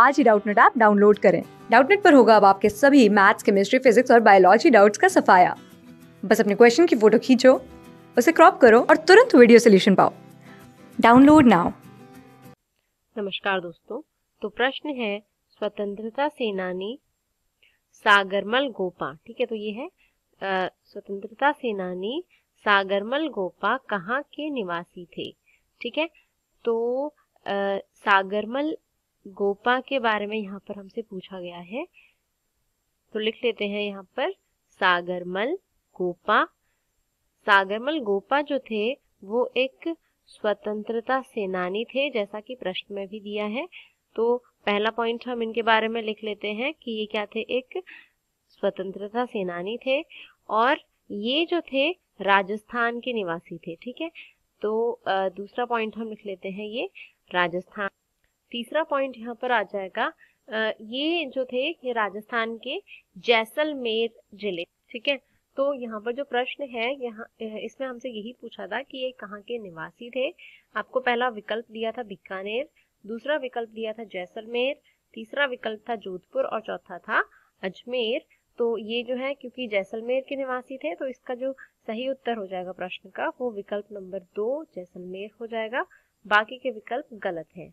आज ही Doubtnut app download करें डाउटनेट पर होगा अब आपके सभी मैथ्स केमिस्ट्री फिजिक्स और बायोलॉजी डाउट्स का सफाया बस अपने क्वेश्चन की फोटो खींचो उसे क्रॉप करो और तुरंत वीडियो सोल्यूशन पाओ डाउनलोड नाउ नमस्कार दोस्तों तो प्रश्न है स्वतंत्रता सेनानी सागरमल गोपा ठीक है तो ये है स्वतंत्रता सेनानी सागरमल गोपा कहाँ के निवासी थे ठीक है तो आ, सागरमल गोपा के बारे में यहाँ पर हमसे पूछा गया है तो लिख लेते हैं यहाँ पर सागरमल गोपा सागरमल गोपा जो थे वो एक स्वतंत्रता सेनानी थे जैसा कि प्रश्न में भी दिया है तो पहला पॉइंट हम इनके बारे में लिख लेते हैं कि ये क्या थे एक स्वतंत्रता सेनानी थे और ये जो थे राजस्थान के निवासी थे ठीक है तो दूसरा पॉइंट हम लिख लेते हैं ये राजस्थान तीसरा पॉइंट यहाँ पर आ जाएगा ये जो थे ये राजस्थान के जैसलमेर जिले ठीक है तो यहाँ पर जो प्रश्न है यहाँ इसमें हमसे यही पूछा था कि ये कहाँ के निवासी थे आपको पहला विकल्प दिया था बीकानेर दूसरा विकल्प दिया था जैसलमेर तीसरा विकल्प था जोधपुर और चौथा था अजमेर तो ये जो है क्योंकि जैसलमेर के निवासी थे तो इसका जो सही उत्तर हो जाएगा प्रश्न का वो विकल्प नंबर दो जैसलमेर हो जाएगा बाकी के विकल्प गलत हैं